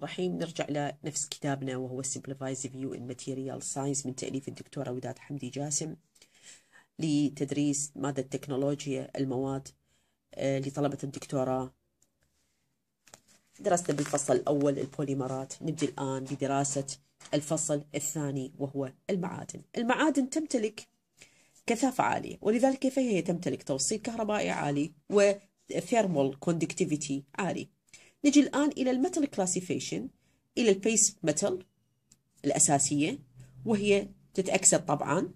الرحيم نرجع لنفس كتابنا وهو Simplified View in Material Science من تأليف الدكتورة وداد حمدي جاسم لتدريس مادة تكنولوجيا المواد آه، لطلبة الدكتوراه درسنا بالفصل الأول البوليمرات نبدأ الآن بدراسة الفصل الثاني وهو المعادن المعادن تمتلك كثافة عالية ولذلك فهي تمتلك توصيل كهربائي عالي وثيرمال كوندكتيفيتي عالي نجي الآن إلى المتل كلاسيفيشن إلى البيس متل الأساسية وهي تتأكسد طبعا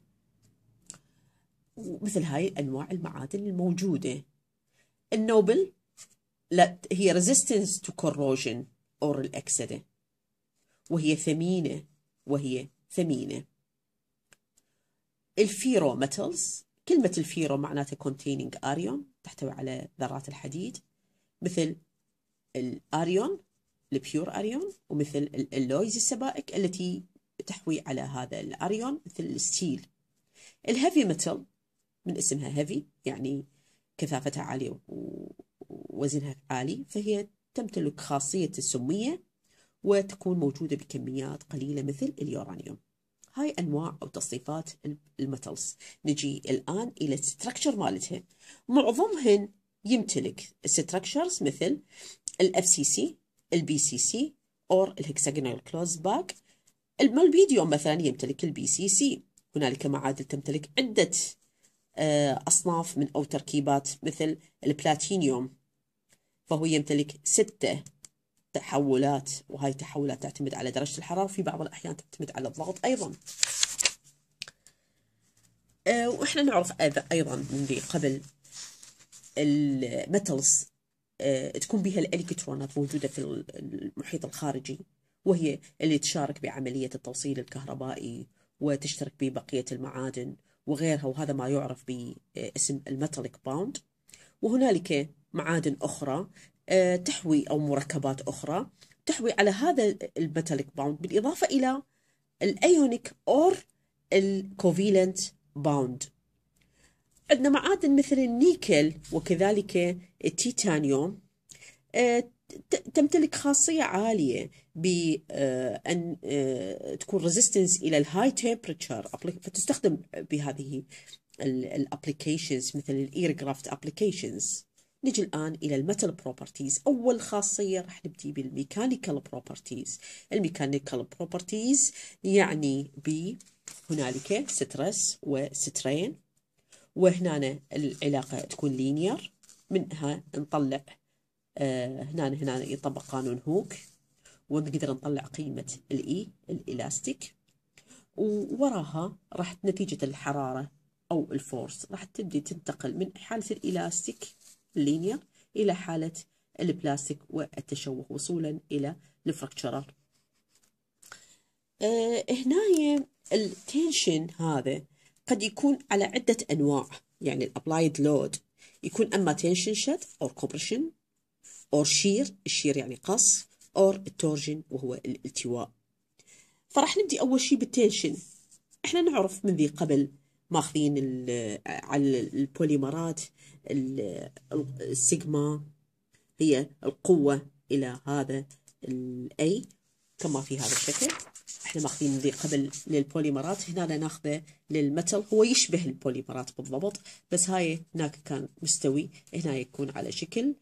مثل هاي أنواع المعادن الموجودة النوبل لا هي resistance to corrosion or الأكسدة وهي ثمينة وهي ثمينة الفيرو متلز كلمة الفيرو معناتها containing آريون تحتوي على ذرات الحديد مثل الاريون البيور اريون ومثل الالويز السبائك التي تحوي على هذا الاريون مثل الستيل الهيفي ميتال من اسمها هيفي يعني كثافتها عالية ووزنها عالي فهي تمتلك خاصية السمية وتكون موجودة بكميات قليلة مثل اليورانيوم هاي أنواع أو تصنيفات المتلز نجي الآن إلى الستركشر مالتها معظمهن يمتلك ستركشرز مثل الاف سي سي البي سي سي اور الهكساجونال كلوز باك المولبيديوم مثلا يمتلك البي سي سي هنالك معادل تمتلك عدة آه، أصناف من أو تركيبات مثل البلاتينيوم فهو يمتلك ستة تحولات وهاي التحولات تعتمد على درجة الحرارة في بعض الأحيان تعتمد على الضغط أيضا آه، وإحنا نعرف أيضا من قبل الميتالز آه، تكون بها الالكترونات موجوده في المحيط الخارجي وهي اللي تشارك بعمليه التوصيل الكهربائي وتشترك ببقيه المعادن وغيرها وهذا ما يعرف باسم الميتاليك باوند وهنالك معادن اخرى آه، تحوي او مركبات اخرى تحوي على هذا الميتاليك باوند بالاضافه الى الايونيك اور الكوفيلنت باوند عندنا معادن مثل النيكل وكذلك التيتانيوم تمتلك خاصية عالية بأن آه، آه، تكون ريزيستنس إلى الهاي تمبرتشر فتستخدم بهذه الابلكيشنز مثل الايرغرافت ابلكيشنز نجي الآن إلى المتل بروبرتيز أول خاصية راح نبدي بالميكانيكال بروبرتيز الميكانيكال بروبرتيز يعني ب هنالك سترس وسترين وهنا العلاقة تكون لينير منها نطلع آه، هنا هنا يطبق قانون هوك ونقدر نطلع قيمة الإي e، الإلاستيك ووراها راح نتيجة الحرارة أو الفورس راح تبدي تنتقل من حالة الإلاستيك اللينير إلى حالة البلاستيك والتشوه وصولا إلى الفراكشرر أه هنا التنشن هذا قد يكون على عدة أنواع يعني الابلايد لود يكون أما تنشن شد أو كوبريشن اور شير الشير يعني قص اور التورجن وهو الالتواء فراح نبدي أول شيء بالتنشن احنا نعرف من ذي قبل ماخذين على البوليمرات السيجما هي القوة إلى هذا الأي كما في هذا الشكل احنا ماخذين ذي قبل للبوليمرات هنا ناخذه للمتل هو يشبه البوليمرات بالضبط بس هاي هناك كان مستوي هنا يكون على شكل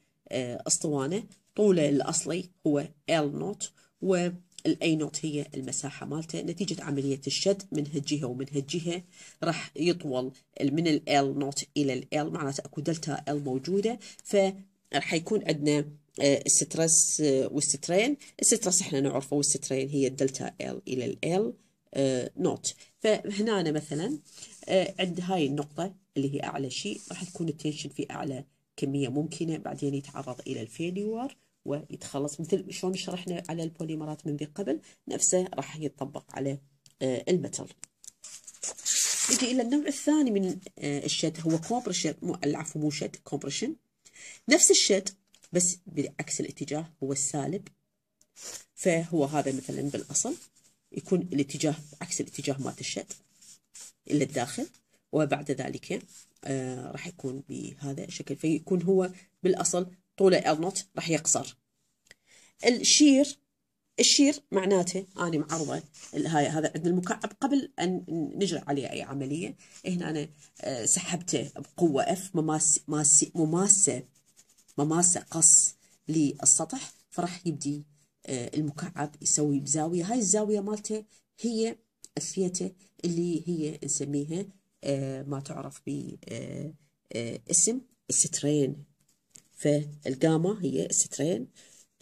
أسطوانة طوله الأصلي هو ال نوت والاي نوت هي المساحة مالته نتيجة عملية الشد من هالجهة ومن هالجهة راح يطول من ال نوت إلى ال معناته أكو دلتا ال موجودة فراح يكون عندنا السترس آه، آه، والسترين السترس احنا نعرفه والسترين هي الدلتا ال إلى ال ال آه، نوت فهنا مثلا عند هاي النقطة اللي هي أعلى شيء راح تكون التنشن في أعلى كمية ممكنة بعدين يتعرض إلى الفيليور ويتخلص مثل شلون شرحنا على البوليمرات من ذي قبل نفسه راح يتطبق على آه، المتل نجي إلى النوع الثاني من آه، الشد هو كومبريشن العفو مو شد كومبريشن نفس الشد بس بعكس الاتجاه هو السالب فهو هذا مثلا بالأصل يكون الاتجاه عكس الاتجاه مالت الشد إلى الداخل وبعد ذلك آه، راح يكون بهذا الشكل فيكون هو بالأصل طوله ال نوت راح يقصر الشير الشير معناته أنا معرضة هاي هذا عند المكعب قبل أن نجرى عليه أي عملية هنا أنا آه، سحبته بقوة اف مماس مماسة مماسة قص للسطح فراح يبدي آه، المكعب يسوي بزاوية هاي الزاوية مالته هي الثيتة اللي هي نسميها آه، ما تعرف باسم آه، آه، السترين فالجاما هي السترين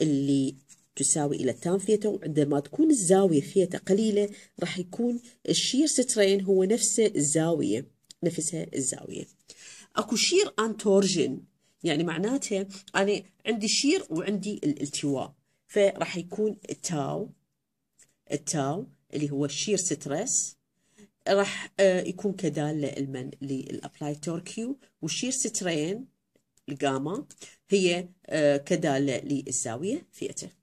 اللي تساوي إلى التان ثيتا وعندما تكون الزاوية ثيتا قليلة راح يكون الشير سترين هو نفسه الزاوية نفسها الزاوية أكو شير أنتورجن يعني معناته أنا عندي شير وعندي الالتواء فراح يكون التاو التاو اللي هو الشير ستريس راح آه، يكون كدال للمن للابلاي توركيو وشير سترين القامة هي كدالة للزاوية ثيتا